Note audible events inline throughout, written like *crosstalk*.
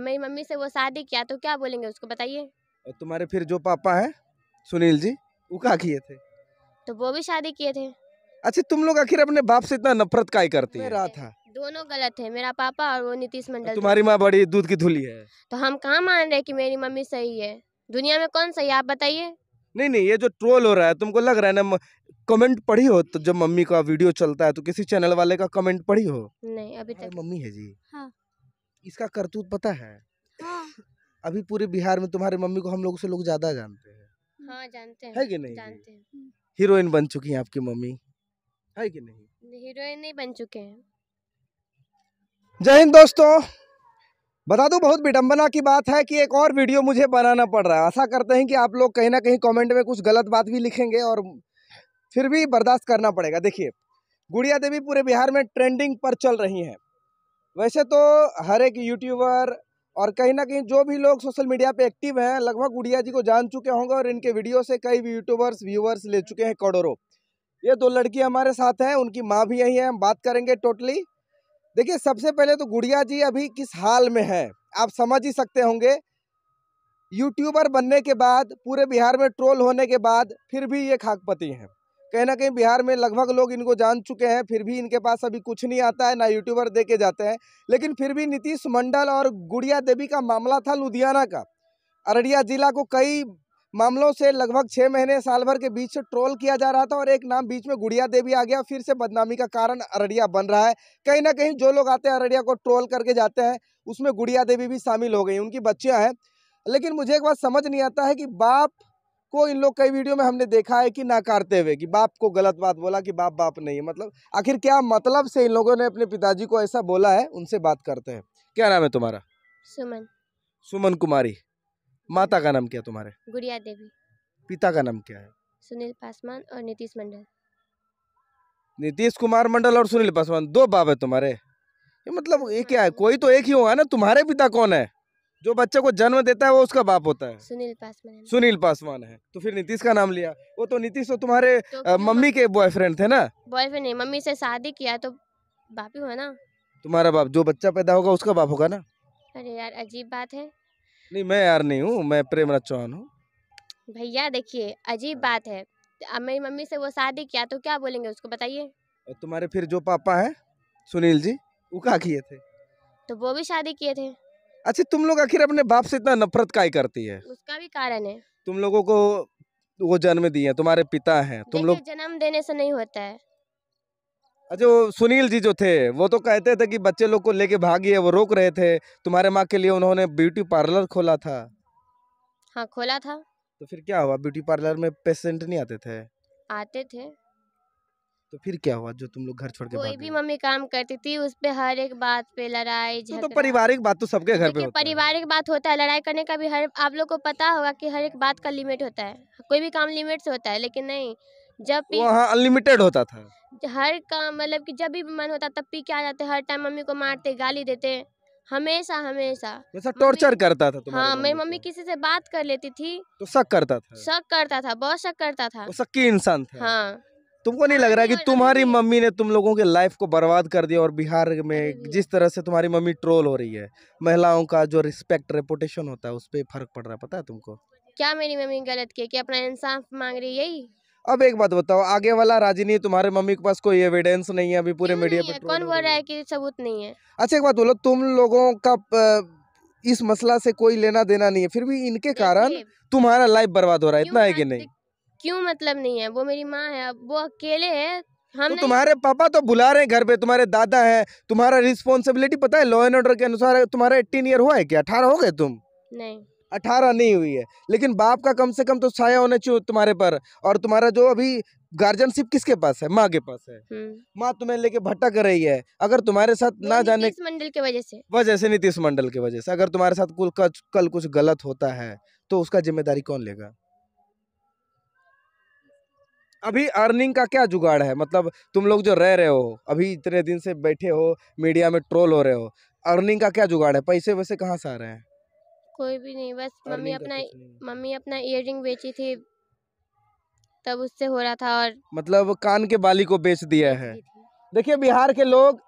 मेरी मम्मी से वो शादी किया तो क्या बोलेंगे उसको बताइए और तुम्हारे फिर जो पापा है सुनील जी वो क्या किए थे तो वो भी शादी किए थे अच्छा तुम लोग आखिर अपने बाप से इतना नफरत काय करती है रहा था दोनों गलत है मेरा पापा और वो नीतीश मंडल तुम्हारी माँ बड़ी दूध की धुली है तो हम कहाँ मान रहे कि मेरी मम्मी सही है दुनिया में कौन सही है आप बताइए नहीं नहीं ये जो ट्रोल हो रहा है तुमको लग रहा है ना कमेंट पढ़ी हो तो जब मम्मी का वीडियो चलता है तो किसी चैनल वाले का कमेंट पढ़ी हो नहीं अभी तक मम्मी है जी हाँ इसका करतूत पता है हाँ। अभी पूरे बिहार में तुम्हारे मम्मी को हम लोग से लोग ज्यादा जानते हैं हाँ जानते हैं है कि नहीं जानते हैं हम्म। हीरोइन बन चुकी हैं आपकी मम्मी है कि नहीं हीरोइन नहीं बन चुके हैं जय हिंद दोस्तों बता दो बहुत विडम्बना की बात है कि एक और वीडियो मुझे बनाना पड़ रहा है आशा करते हैं कि आप लोग कहीं ना कहीं कमेंट में कुछ गलत बात भी लिखेंगे और फिर भी बर्दाश्त करना पड़ेगा देखिए गुड़िया देवी पूरे बिहार में ट्रेंडिंग पर चल रही हैं वैसे तो हर एक यूट्यूबर और कहीं ना कहीं जो भी लोग सोशल मीडिया पे एक्टिव हैं लगभग गुड़िया जी को जान चुके होंगे और इनके वीडियो से कई भी यूट्यूबर्स व्यूवर्स ले चुके हैं करोड़ों ये दो लड़की हमारे साथ हैं उनकी माँ भी यही है हम बात करेंगे टोटली देखिए सबसे पहले तो गुड़िया जी अभी किस हाल में है आप समझ ही सकते होंगे यूट्यूबर बनने के बाद पूरे बिहार में ट्रोल होने के बाद फिर भी ये खाकपति हैं कहीं ना कहीं बिहार में लगभग लोग इनको जान चुके हैं फिर भी इनके पास अभी कुछ नहीं आता है ना यूट्यूबर दे के जाते हैं लेकिन फिर भी नीतीश मंडल और गुड़िया देवी का मामला था लुधियाना का अररिया जिला को कई मामलों से लगभग छः महीने साल भर के बीच से ट्रोल किया जा रहा था और एक नाम बीच में गुड़िया देवी आ गया फिर से बदनामी का कारण अररिया बन रहा है कहीं ना कहीं जो लोग आते हैं अररिया को ट्रोल करके जाते हैं उसमें गुड़िया देवी भी शामिल हो गई उनकी बच्चियाँ हैं लेकिन मुझे एक बात समझ नहीं आता है कि बाप को इन लोग कई वीडियो में हमने देखा है कि नाकारते हुए कि बाप को गलत बात बोला कि बाप बाप नहीं है मतलब आखिर क्या मतलब से इन लोगों ने अपने पिताजी को ऐसा बोला है उनसे बात करते हैं क्या नाम है तुम्हारा सुमन सुमन कुमारी माता का नाम क्या तुम्हारे गुड़िया देवी पिता का नाम क्या है सुनील पासवान और नीतीश मंडल नीतीश कुमार मंडल और सुनील पासवान दो बाप है तुम्हारे ये मतलब ये क्या है कोई तो एक ही होगा ना तुम्हारे पिता कौन है जो बच्चे को जन्म देता है वो उसका बाप होता है सुनील पासवान सुनील पासवान है तो फिर नीतीश का नाम लिया वो तो नीतीश तो तुम्हारे तो मम्मी के बॉयफ्रेंड थे ना बॉयफ्रेंड नहीं मम्मी से शादी किया तो बाप ही हुआ ना तुम्हारा बाप जो बच्चा पैदा होगा उसका बाप होगा ना अरे यार अजीब बात है नहीं मैं यार नहीं हूँ मैं प्रेमराज चौहान हूँ भैया देखिए अजीब हाँ। बात है मेरी मम्मी से वो शादी किया तो क्या बोलेंगे उसको बताइए तुम्हारे फिर जो पापा है सुनील जी वो क्या किए थे तो वो भी शादी किए थे अच्छा तुम लोग आखिर अपने बाप से इतना नफरत काय करती है उसका भी कारण है तुम लोगों को वो जन्म दिए तुम्हारे पिता हैं तुम लोग जन्म देने से नहीं होता है अच्छा, वो सुनील जी जो थे वो तो कहते थे कि बच्चे लोग को लेके है वो रोक रहे थे तुम्हारे माँ के लिए उन्होंने ब्यूटी पार्लर खोला था हाँ खोला था तो फिर क्या हुआ ब्यूटी पार्लर में पेशेंट नहीं आते थे आते थे तो फिर क्या हुआ जो तुम लोग घर छोड़ के कोई भी मम्मी काम करती थी उस पर हर एक बात पे लड़ाई तो, तो पारिवारिक बात तो सबके घर पे पारिवारिक बात होता है लड़ाई करने का भी हर आप लोग को पता होगा कि हर एक बात का लिमिट होता है कोई भी काम लिमिट से होता है लेकिन नहीं जब वहाँ अनलिमिटेड होता था हर काम मतलब कि जब भी मन होता तब पी के आ जाते हर टाइम मम्मी को मारते गाली देते हमेशा हमेशा जैसा टॉर्चर करता था हाँ मेरी मम्मी किसी से बात कर लेती थी तो शक करता था शक करता था बहुत शक करता था शक्की इंसान था हाँ तुमको नहीं लग रहा कि तुम्हारी मम्मी ने तुम लोगों के लाइफ को बर्बाद कर दिया और बिहार में जिस तरह से तुम्हारी मम्मी ट्रोल हो रही है महिलाओं का जो रिस्पेक्ट रेपुटेशन होता है उस पर फर्क पड़ रहा है पता है तुमको क्या मेरी मम्मी गलत की कि अपना इंसाफ मांग रही है यही अब एक बात बताओ आगे वाला राजनी तुम्हारे मम्मी के पास कोई एविडेंस नहीं है अभी पूरे मीडिया पर कौन बोल रहा है की सबूत नहीं है अच्छा एक बात बोलो तुम लोगों का इस मसला से कोई लेना देना नहीं है फिर भी इनके कारण तुम्हारा लाइफ बर्बाद हो रहा है इतना है कि नहीं क्यों मतलब नहीं है वो मेरी माँ है अब वो अकेले है हम तो तुम्हारे पापा तो बुला रहे हैं घर पे तुम्हारे दादा है तुम्हारा रिस्पॉन्सिबिलिटी पता है लॉ एंड ऑर्डर के अनुसार तुम्हारा एट्टीन ईयर हुआ है क्या अठारह हो गए तुम नहीं अठारह नहीं हुई है लेकिन बाप का कम से कम तो छाया होना चाहिए तुम्हारे पर और तुम्हारा जो अभी गार्जियनशिप किसके पास है माँ के पास है हम्म। माँ तुम्हें लेके भटक रही है अगर तुम्हारे साथ ना जाने मंडल के वजह से वजह से नीतीश मंडल की वजह से अगर तुम्हारे साथ कल कुछ गलत होता है तो उसका जिम्मेदारी कौन लेगा अभी अर्निंग का क्या जुगाड़ है मतलब तुम लोग जो रह रहे हो अभी इतने दिन से बैठे हो मीडिया में ट्रोल हो रहे हो अर्निंग का क्या जुगाड़ है पैसे वैसे कहाँ से आ रहे हैं कोई भी नहीं बस मम्मी अपना मम्मी अपना इयर बेची थी तब उससे हो रहा था और मतलब कान के बाली को बेच दिया है देखिए बिहार के लोग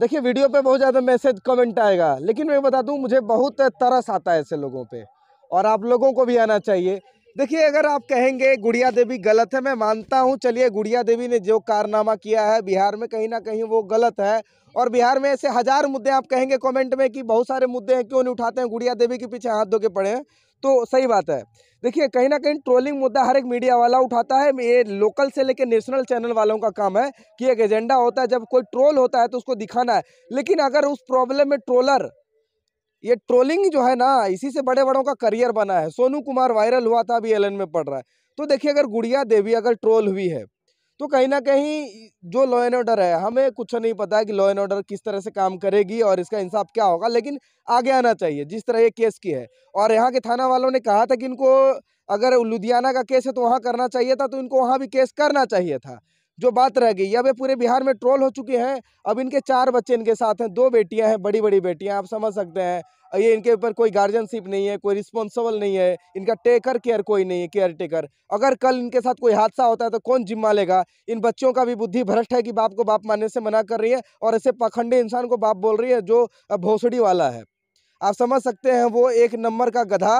देखिए वीडियो पे बहुत ज़्यादा मैसेज कमेंट आएगा लेकिन मैं बता दूं मुझे बहुत तरस आता है ऐसे लोगों पे और आप लोगों को भी आना चाहिए देखिए अगर आप कहेंगे गुड़िया देवी गलत है मैं मानता हूँ चलिए गुड़िया देवी ने जो कारनामा किया है बिहार में कहीं ना कहीं वो गलत है और बिहार में ऐसे हज़ार मुद्दे आप कहेंगे कमेंट में कि बहुत सारे मुद्दे हैं क्यों नहीं उठाते हैं गुड़िया देवी के पीछे हाथ धो के पड़े हैं तो सही बात है देखिए कहीं ना कहीं ट्रोलिंग मुद्दा हर एक मीडिया वाला उठाता है ये लोकल से लेकर नेशनल चैनल वालों का काम है कि एक एजेंडा होता है जब कोई ट्रोल होता है तो उसको दिखाना है लेकिन अगर उस प्रॉब्लम में ट्रोलर ये ट्रोलिंग जो है ना इसी से बड़े बड़ों का करियर बना है सोनू कुमार वायरल हुआ था अभी एलन में पढ़ रहा है तो देखिए अगर गुड़िया देवी अगर ट्रोल हुई है तो कहीं ना कहीं जो लॉ एंड ऑर्डर है हमें कुछ नहीं पता है कि लॉ एंड ऑर्डर किस तरह से काम करेगी और इसका इंसाफ क्या होगा लेकिन आगे आना चाहिए जिस तरह ये केस की है और यहाँ के थाना वालों ने कहा था कि इनको अगर लुधियाना का केस है तो वहाँ करना चाहिए था तो इनको वहाँ भी केस करना चाहिए था जो बात रह गई अब ये पूरे बिहार में ट्रोल हो चुके हैं अब इनके चार बच्चे इनके साथ हैं दो बेटियां हैं बड़ी बड़ी बेटियां आप समझ सकते हैं ये इनके ऊपर कोई गार्जियनशिप नहीं है कोई रिस्पॉन्सिबल नहीं है इनका टेकर केयर कोई नहीं है केयर टेकर अगर कल इनके साथ कोई हादसा होता है तो कौन जिम्मा लेगा इन बच्चों का भी बुद्धि भ्रष्ट है कि बाप को बाप मानने से मना कर रही है और ऐसे पखंडे इंसान को बाप बोल रही है जो भोसड़ी वाला है आप समझ सकते हैं वो एक नंबर का गधा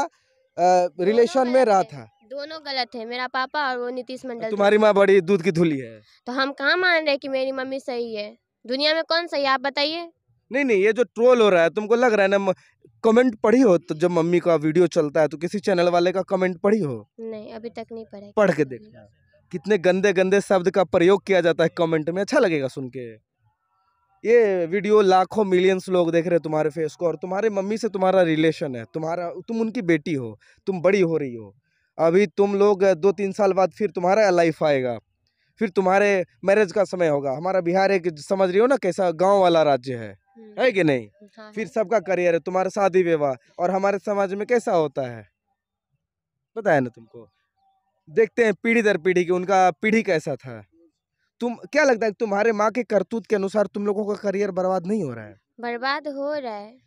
रिलेशन में रहा था दोनों गलत है मेरा पापा और वो नीतीश मंडल तुम्हारी माँ बड़ी दूध की धुली है तो हम कहाँ मान रहे कि मेरी मम्मी सही है दुनिया में कौन सही है आप बताइए नहीं नहीं ये जो ट्रोल हो रहा है तुमको लग रहा है ना कमेंट पढ़ी हो तो जब मम्मी का वीडियो चलता है तो किसी चैनल वाले का कमेंट पढ़ी हो नहीं अभी तक नहीं पढ़े पढ़ के देख कितने गंदे गंदे शब्द का प्रयोग किया जाता है कमेंट में अच्छा लगेगा सुन के ये वीडियो लाखों मिलियंस लोग देख रहे हैं तुम्हारे फेस को और तुम्हारे मम्मी से तुम्हारा रिलेशन है तुम्हारा तुम उनकी बेटी हो तुम बड़ी हो रही हो अभी तुम लोग दो तीन साल बाद फिर तुम्हारा लाइफ आएगा फिर तुम्हारे मैरिज का समय होगा हमारा बिहार एक समझ रही हो ना कैसा गांव वाला राज्य है हम्म। है कि नहीं हाँ, हाँ। फिर सबका करियर है तुम्हारा शादी विवाह और हमारे समाज में कैसा होता है पता है ना तुमको देखते हैं पीढ़ी दर पीढ़ी की उनका पीढ़ी कैसा था तुम क्या लगता है तुम्हारे माँ के करतूत के अनुसार तुम लोगों का करियर बर्बाद नहीं हो रहा है बर्बाद हो रहा है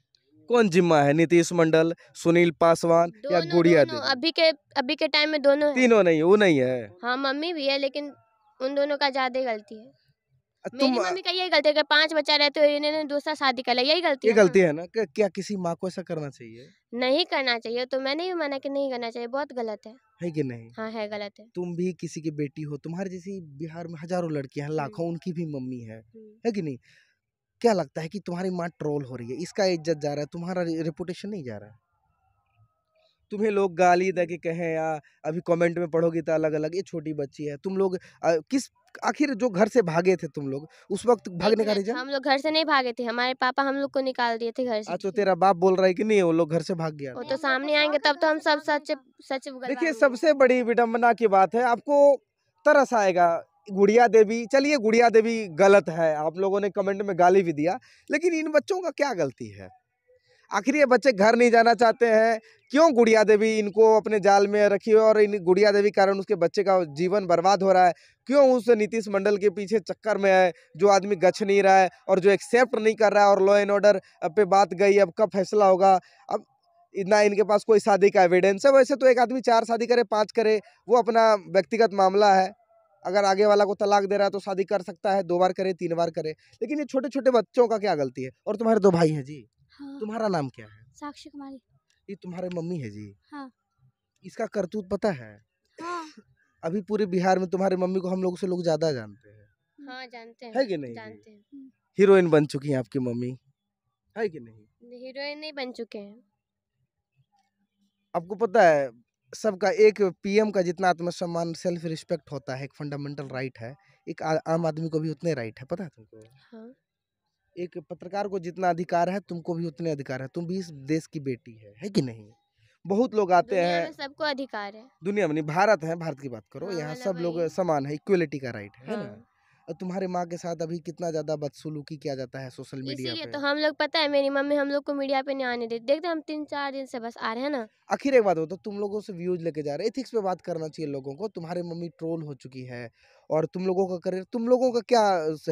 कौन जिम्मा है नीतीश मंडल सुनील पासवान या गुड़िया अभी के अभी के टाइम में दोनों तीनों नहीं वो नहीं है हाँ मम्मी भी है लेकिन उन दोनों का ज्यादा गलती है मेरी मम्मी का यही गलती है पांच बच्चा रहते हो इन्होंने दूसरा शादी कर लिया यही गलती ये गलती है ना क्या किसी माँ को ऐसा करना चाहिए नहीं करना चाहिए तो मैंने भी माना कि नहीं करना चाहिए बहुत गलत है है कि नहीं हाँ है गलत है तुम भी किसी की बेटी हो तुम्हारे जैसी बिहार में हजारों लड़कियां हैं लाखों हम्म। उनकी भी मम्मी है हम्म। है कि नहीं क्या लगता है कि तुम्हारी माँ ट्रोल हो रही है इसका इज्जत जा रहा है तुम्हारा रिपोटेशन नहीं जा रहा है तुम्हें लोग गाली दे के कहें या अभी कमेंट में पढ़ोगे तो अलग अलग ये छोटी बच्ची है तुम लोग आ, किस आखिर जो घर से भागे थे तुम लोग उस वक्त भागने का रीजन हम लोग घर से नहीं भागे थे हमारे पापा हम लोग को निकाल दिए थे घर से अच्छा तो तेरा बाप बोल रहा है कि नहीं वो लोग घर से भाग गया वो तो सामने आएंगे तब तो हम सब सच सच देखिए सबसे बड़ी विडम्बना की बात है आपको तरस आएगा गुड़िया देवी चलिए गुड़िया देवी गलत है आप लोगों ने कमेंट में गाली भी दिया लेकिन इन बच्चों का क्या गलती है आखिर ये बच्चे घर नहीं जाना चाहते हैं क्यों गुड़िया देवी इनको अपने जाल में रखी हुई और इन गुड़िया देवी कारण उसके बच्चे का जीवन बर्बाद हो रहा है क्यों उस नीतीश मंडल के पीछे चक्कर में है जो आदमी गछ नहीं रहा है और जो एक्सेप्ट नहीं कर रहा है और लॉ एंड ऑर्डर पे बात गई अब कब फैसला होगा अब ना इनके पास कोई शादी का एविडेंस है वैसे तो एक आदमी चार शादी करे पाँच करे वो अपना व्यक्तिगत मामला है अगर आगे वाला को तलाक दे रहा है तो शादी कर सकता है दो बार करे तीन बार करे लेकिन ये छोटे छोटे बच्चों का क्या गलती है और तुम्हारे दो भाई हैं जी हाँ। तुम्हारा नाम क्या है साक्षी कुमारी ये तुम्हारे मम्मी है जी हाँ। इसका करतूत पता है हाँ। *laughs* अभी पूरे बिहार में तुम्हारे मम्मी को हम लोग से लोग ज्यादा जानते हैं हम्म। हाँ जानते हैं है कि नहीं जानते हैं हम्म। हीरोइन बन चुकी हैं आपकी मम्मी है कि नहीं हीरोइन नहीं बन चुके हैं आपको पता है सबका एक पीएम का जितना आत्मसम्मान सेल्फ रिस्पेक्ट होता है एक फंडामेंटल राइट है एक आ, आम आदमी को भी उतने राइट है पता है तुमको हाँ। एक पत्रकार को जितना अधिकार है तुमको भी उतने अधिकार है तुम भी इस देश की बेटी है है कि नहीं बहुत लोग आते हैं सबको अधिकार है दुनिया में नहीं भारत है भारत की बात करो हाँ, यहाँ मतलब सब लोग समान है इक्वलिटी का राइट है हाँ। ना और तुम्हारे माँ के साथ अभी कितना ज्यादा बदसलूकी किया जाता है सोशल मीडिया पे तो हम लोग पता है मेरी मम्मी हम लोग को मीडिया पे नहीं आने देते देखते हम तीन चार दिन से बस आ रहे हैं ना आखिर एक बात हो तो तुम लोगों से व्यूज लेके जा रहे एथिक्स पे बात करना चाहिए लोगों को तुम्हारी मम्मी ट्रोल हो चुकी है और तुम लोगों का करियर तुम लोगों का क्या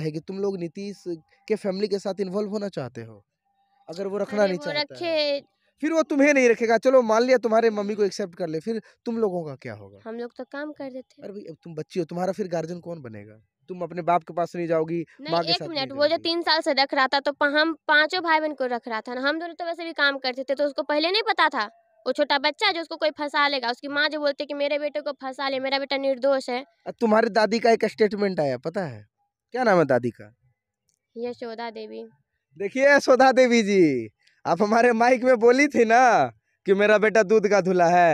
है तुम लोग नीतीश के फैमिली के साथ इन्वॉल्व होना चाहते हो अगर वो रखना नहीं चाहते फिर वो तुम्हें नहीं रखेगा चलो मान लिया तुम्हारे मम्मी को एक्सेप्ट कर ले फिर तुम लोगों का क्या होगा हम लोग तो काम कर देते अरे भाई अब तुम बच्ची हो तुम्हारा फिर गार्जियन कौन बनेगा तुम अपने बाप के पास नहीं जाओगी माँ एक मिनट वो जो तीन साल से रख रहा था तो हम पांचों भाई बहन को रख रहा था ना हम दोनों तो वैसे भी काम करते थे तो उसको पहले नहीं पता था वो छोटा बच्चा जो उसको कोई फंसा लेगा उसकी माँ जो बोलते कि मेरे बेटे को फंसा ले मेरा बेटा निर्दोष है तुम्हारे दादी का एक स्टेटमेंट आया पता है क्या नाम है दादी का यशोदा देवी देखिए यशोदा देवी जी आप हमारे माइक में बोली थी ना कि मेरा बेटा दूध का धुला है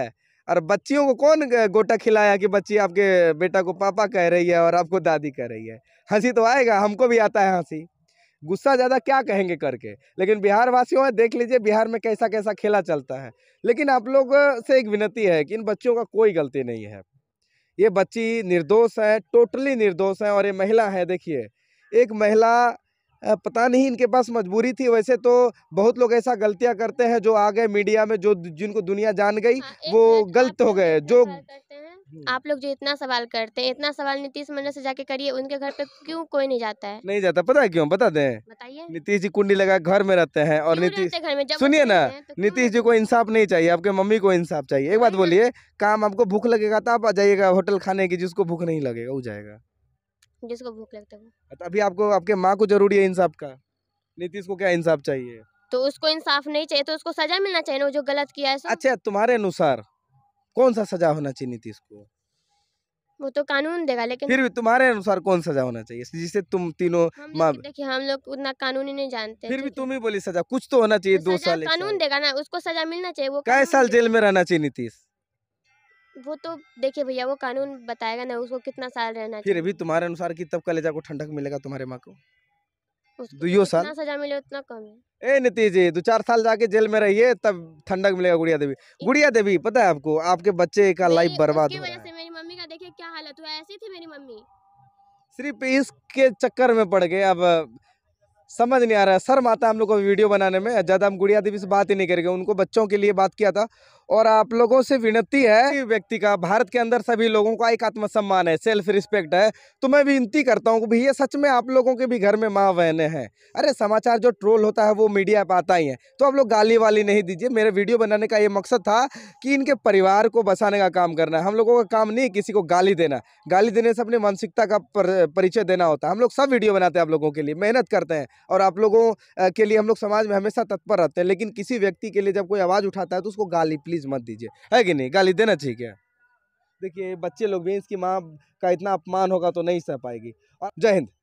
और बच्चियों को कौन गोटा खिलाया कि बच्ची आपके बेटा को पापा कह रही है और आपको दादी कह रही है हंसी तो आएगा हमको भी आता है हंसी गुस्सा ज़्यादा क्या कहेंगे करके लेकिन बिहार वासियों है देख लीजिए बिहार में कैसा कैसा खेला चलता है लेकिन आप लोग से एक विनती है कि इन बच्चों का कोई गलती नहीं है ये बच्ची निर्दोष है टोटली निर्दोष है और ये महिला है देखिए एक महिला पता नहीं इनके पास मजबूरी थी वैसे तो बहुत लोग ऐसा गलतियां करते हैं जो आ गए मीडिया में जो जिनको दुनिया जान गई हाँ, वो गलत हो गए जो हम्म। आप लोग जो इतना सवाल करते हैं इतना सवाल नीतीश मंडल से जाके करिए उनके घर पे क्यों कोई नहीं जाता है नहीं जाता पता है क्यों बता दें बताइए नीतीश जी कुंडी लगा घर में रहते हैं और नीतीश सुनिए ना तो नीतीश जी को इंसाफ नहीं चाहिए आपके मम्मी को इंसाफ चाहिए एक बात बोलिए काम आपको भूख लगेगा तो आप आ जाइएगा होटल खाने की जिसको भूख नहीं लगेगा वो जाएगा जिसको भूख लगता है तो अभी आपको आपके माँ को जरूरी है इंसाफ का नीतीश को क्या इंसाफ चाहिए तो उसको इंसाफ नहीं चाहिए तो उसको सजा मिलना चाहिए ना जो गलत किया है अच्छा तुम्हारे अनुसार कौन सा सजा होना चाहिए नीतीश को वो तो कानून देगा लेकिन फिर भी तुम्हारे अनुसार कौन सजा होना चाहिए जिससे तुम तीनों माँ देखिए हम लोग उतना कानून ही नहीं जानते फिर भी तुम ही बोली सजा कुछ तो होना चाहिए तो दो साल कानून देगा ना उसको सजा मिलना चाहिए वो कई साल जेल में रहना चाहिए नीतीश वो तो देखिए भैया वो कानून बताएगा ना उसको कितना साल रहना फिर भी तुम्हारे अनुसार कि तब कलेजा को ठंडक मिलेगा तुम्हारे माँ को दो तो साल सजा मिले उतना कम है ए नीतीश जी दो चार साल जाके जेल में रहिए तब ठंडक मिलेगा गुड़िया देवी गुड़िया देवी पता है आपको आपके बच्चे का लाइफ बर्बाद हो रहा है मेरी मम्मी का देखिए क्या हालत हुआ ऐसी थी मेरी मम्मी सिर्फ इसके चक्कर में पड़ गए अब समझ नहीं आ रहा है सर माता हम लोग को वीडियो बनाने में ज़्यादा हम गुड़िया देवी से बात ही नहीं करेंगे उनको बच्चों के लिए बात किया था और आप लोगों से विनती है व्यक्ति का भारत के अंदर सभी लोगों का एक आत्मसम्मान है सेल्फ रिस्पेक्ट है तो मैं विनती करता हूँ कि भैया सच में आप लोगों के भी घर में माँ बहने हैं अरे समाचार जो ट्रोल होता है वो मीडिया पर आता ही है तो आप लोग गाली वाली नहीं दीजिए मेरे वीडियो बनाने का ये मकसद था कि इनके परिवार को बसाने का काम करना है हम लोगों का काम नहीं किसी को गाली देना गाली देने से अपनी मानसिकता का परिचय देना होता है हम लोग सब वीडियो बनाते हैं आप लोगों के लिए मेहनत करते हैं और आप लोगों के लिए हम लोग समाज में हमेशा तत्पर रहते हैं लेकिन किसी व्यक्ति के लिए जब कोई आवाज़ उठाता है तो उसको गाली प्लीज प्लीज़ मत दीजिए है कि नहीं गाली देना चाहिए क्या देखिए बच्चे लोग भी इसकी माँ का इतना अपमान होगा तो नहीं सह पाएगी जय हिंद